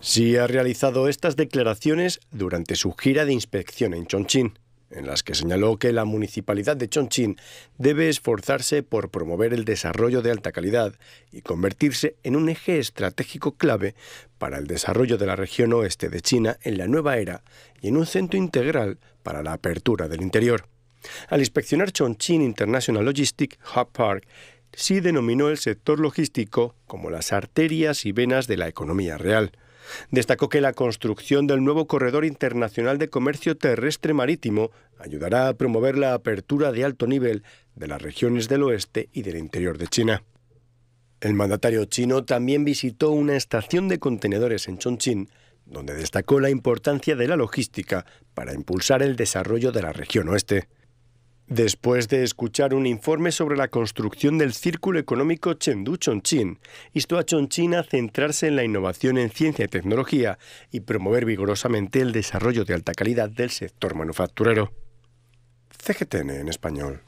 Si ha realizado estas declaraciones durante su gira de inspección en Chongqing, en las que señaló que la municipalidad de Chongqing debe esforzarse por promover el desarrollo de alta calidad y convertirse en un eje estratégico clave para el desarrollo de la región oeste de China en la nueva era y en un centro integral para la apertura del interior. Al inspeccionar Chongqing International Logistic Hub Park, sí denominó el sector logístico como las arterias y venas de la economía real. Destacó que la construcción del nuevo corredor internacional de comercio terrestre marítimo ayudará a promover la apertura de alto nivel de las regiones del oeste y del interior de China. El mandatario chino también visitó una estación de contenedores en Chongqing, donde destacó la importancia de la logística para impulsar el desarrollo de la región oeste. Después de escuchar un informe sobre la construcción del Círculo Económico Chengdu-Chongqing, instó a Chongqing a centrarse en la innovación en ciencia y tecnología y promover vigorosamente el desarrollo de alta calidad del sector manufacturero. CGTN en español.